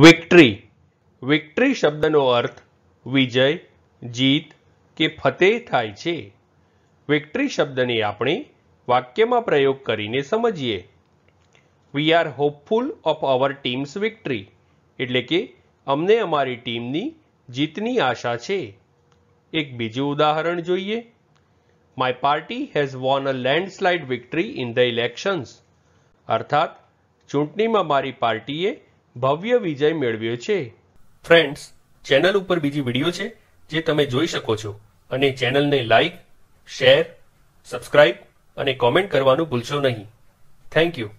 વિક્ટ્રી વિક્ટ્રી શબ્દનો અર્થ વિજય જીત કે ફતેહ થાય છે વિક્ટ્રી શબ્દને આપણે વાક્યમાં પ્રયોગ કરીને સમજીએ we are hopeful of our teams victory એટલે કે અમને અમારી ટીમની જીતની આશા છે એક બીજું ઉદાહરણ જોઈએ my party has won a landslide victory in the elections અર્થાત ચૂંટણીમાં મારી પાર્ટીએ ભવ્ય વિજય મેળવ્યો છે ફ્રેન્ડ્સ ચેનલ ઉપર બીજી વિડીયો છે જે તમે જોઈ શકો છો અને ચેનલને લાઈક શેર સબસ્ક્રાઇબ અને કોમેન્ટ કરવાનું ભૂલશો નહીં થેન્ક યુ